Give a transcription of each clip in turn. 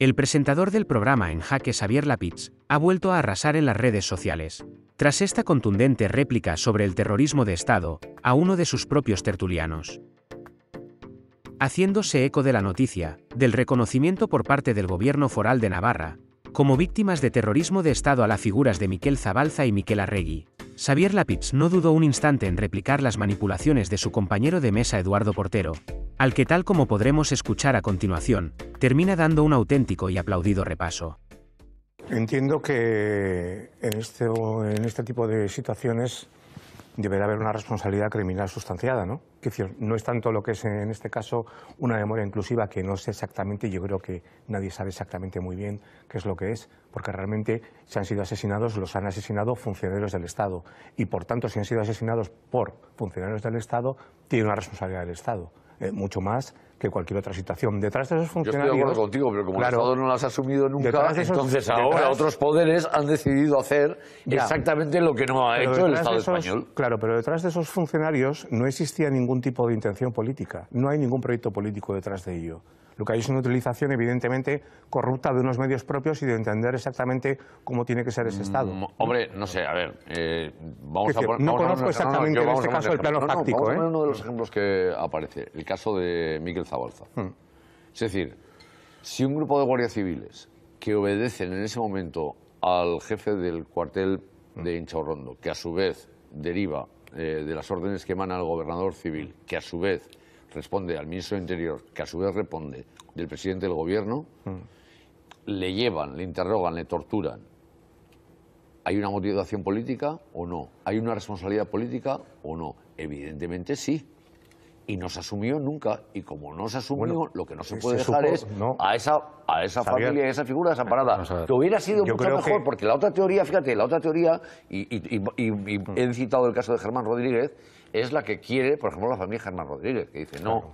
El presentador del programa en jaque Xavier Lapitz ha vuelto a arrasar en las redes sociales. Tras esta contundente réplica sobre el terrorismo de Estado, a uno de sus propios tertulianos. Haciéndose eco de la noticia, del reconocimiento por parte del gobierno foral de Navarra, como víctimas de terrorismo de Estado a las figuras de Miquel Zabalza y Miquel Arregui, Xavier Lapitz no dudó un instante en replicar las manipulaciones de su compañero de mesa Eduardo Portero, al que tal como podremos escuchar a continuación, termina dando un auténtico y aplaudido repaso. Entiendo que en este, en este tipo de situaciones deberá haber una responsabilidad criminal sustanciada, ¿no? no es tanto lo que es en este caso una memoria inclusiva que no sé exactamente, yo creo que nadie sabe exactamente muy bien qué es lo que es, porque realmente si han sido asesinados, los han asesinado funcionarios del Estado y por tanto si han sido asesinados por funcionarios del Estado, tiene una responsabilidad del Estado. Eh, mucho más que cualquier otra situación. Detrás de esos funcionarios... Yo estoy de contigo, pero como el Estado no las ha asumido nunca, entonces ahora otros poderes han decidido hacer exactamente lo que no ha hecho el Estado español. Claro, pero detrás de esos funcionarios no existía ningún tipo de intención política. No hay ningún proyecto político detrás de ello. Lo que hay es una utilización evidentemente corrupta de unos medios propios y de entender exactamente cómo tiene que ser ese mm, Estado. hombre, no sé, a ver, eh, vamos, a no conozco exactamente en este caso el plano práctico. Vamos a ¿eh? poner uno de los ejemplos que aparece, el caso de Miguel Zabalza. Hmm. Es decir, si un grupo de guardias civiles que obedecen en ese momento al jefe del cuartel hmm. de Inchaurrondo, que a su vez deriva eh, de las órdenes que emana el gobernador civil, que a su vez responde al ministro del Interior, que a su vez responde del presidente del gobierno, mm. le llevan, le interrogan, le torturan. ¿Hay una motivación política o no? ¿Hay una responsabilidad política o no? Evidentemente sí y no se asumió nunca. Y como no se asumió, lo que no se puede dejar es a esa, a esa familia, a esa figura desamparada. Que hubiera sido mucho mejor, porque la otra teoría, fíjate, la otra teoría, y, mm. he citado el caso de Germán Rodríguez, es la que quiere, por ejemplo, la familia Germán Rodríguez, que dice, no,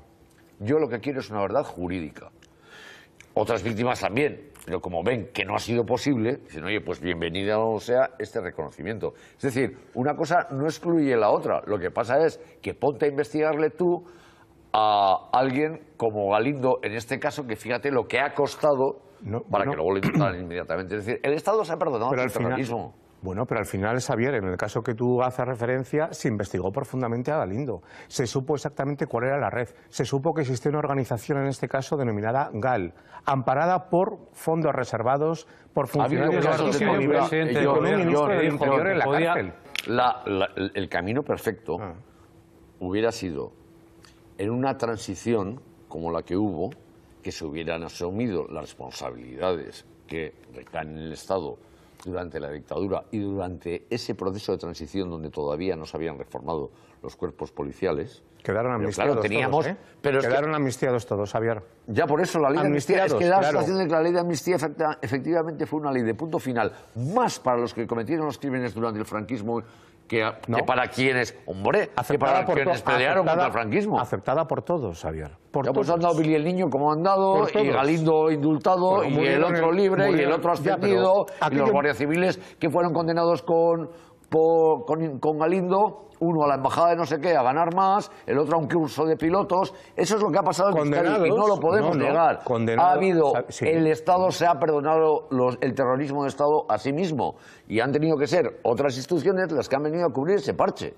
yo lo que quiero es una verdad jurídica. Otras víctimas también, pero como ven que no ha sido posible, dicen, oye, pues bienvenido sea este reconocimiento. Es decir, una cosa no excluye la otra. Lo que pasa es que ponte a investigarle tú a alguien como Galindo, en este caso, que fíjate lo que ha costado para que luego lo intentaran inmediatamente. Es decir, el Estado se ha perdonado el terrorismo. Bueno, pero al final, Xavier, en el caso que tú haces referencia, se investigó profundamente a Galindo. Se supo exactamente cuál era la red. Se supo que existía una organización, en este caso, denominada GAL, amparada por fondos reservados, por funcionarios de... El camino perfecto ah. hubiera sido, en una transición como la que hubo, que se hubieran asumido las responsabilidades que recaen en el Estado durante la dictadura y durante ese proceso de transición donde todavía no se habían reformado los cuerpos policiales. Quedaron amnistiados teníamos, ¿eh? pero Quedaron amnistiados todos, Javier. Ya por eso la ley de amnistía... Es que la de que la ley de amnistía efectivamente fue una ley de punto final, más para los que cometieron los crímenes durante el franquismo que, para quienes, hombre, aceptada pelearon contra el franquismo. Aceptada por todos, Javier. Por ya han pues Billy el Niño como han dado, y Galindo indultado, y el otro libre, y el otro ascendido, y los guardias civiles que fueron condenados con con, Galindo, uno a la embajada de no sé qué a ganar más, el otro a un curso de pilotos. Eso es lo que ha pasado en y no lo podemos negar. Ha habido, el Estado se ha perdonado el terrorismo de Estado a sí mismo y han tenido que ser otras instituciones las que han venido a cubrir ese parche.